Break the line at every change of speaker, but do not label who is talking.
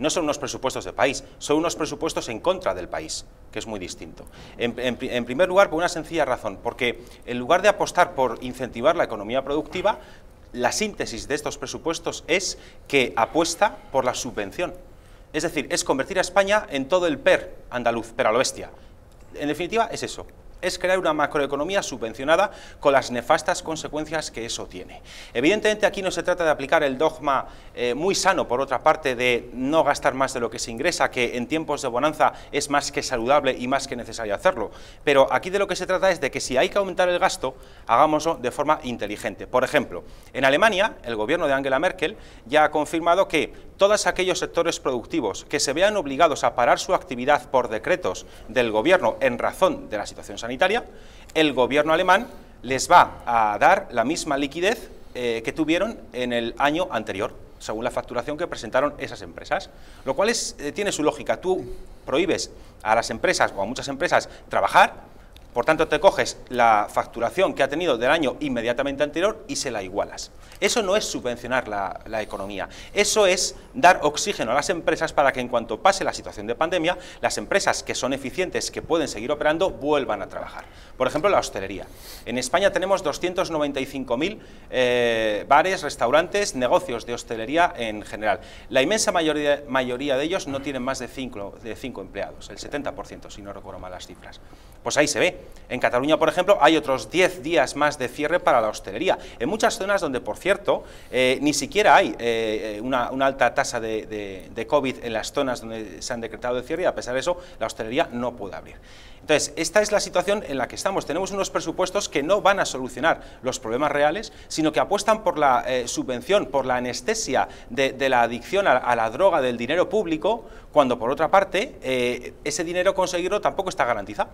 no son unos presupuestos de país, son unos presupuestos en contra del país, que es muy distinto. En, primer lugar, por una sencilla razón, porque en lugar de apostar por incentivar la economía productiva, la síntesis de estos presupuestos es que apuesta por la subvención. Es decir, es convertir a España en todo el PER andaluz, per a lo bestia. En definitiva, es eso es crear una macroeconomía subvencionada con las nefastas consecuencias que eso tiene. Evidentemente aquí no se trata de aplicar el dogma eh, muy sano, por otra parte, de no gastar más de lo que se ingresa, que en tiempos de bonanza es más que saludable y más que necesario hacerlo. Pero aquí de lo que se trata es de que si hay que aumentar el gasto, hagámoslo de forma inteligente. Por ejemplo, en Alemania, el gobierno de Angela Merkel ya ha confirmado que todos aquellos sectores productivos que se vean obligados a parar su actividad por decretos del Gobierno en razón de la situación sanitaria, el Gobierno alemán les va a dar la misma liquidez eh, que tuvieron en el año anterior, según la facturación que presentaron esas empresas. Lo cual eh, tiene su lógica. Tú prohíbes a las empresas o a muchas empresas trabajar, por tanto, te coges la facturación que ha tenido del año inmediatamente anterior y se la igualas. Eso no es subvencionar la, economía, eso es dar oxígeno a las empresas para que en cuanto pase la situación de pandemia, las empresas que son eficientes, que pueden seguir operando, vuelvan a trabajar. Por ejemplo, la hostelería. En España tenemos 295.000 eh, bares, restaurantes, negocios de hostelería en general. La inmensa mayoría, de ellos no tienen más de 5 de cinco empleados, el 70%, si no recuerdo mal las cifras. Pues ahí se ve en Cataluña, por ejemplo, hay otros 10 días más de cierre para la hostelería. En muchas zonas donde, por cierto, eh, ni siquiera hay eh, eh, una, alta tasa de, COVID en las zonas donde se han decretado el cierre y a pesar de eso, la hostelería no puede abrir. Entonces, esta es la situación en la que estamos. Tenemos unos presupuestos que no van a solucionar los problemas reales, sino que apuestan por la subvención, por la anestesia de, la adicción a, a, la droga del dinero público, cuando por otra parte ese dinero conseguirlo tampoco está garantizado.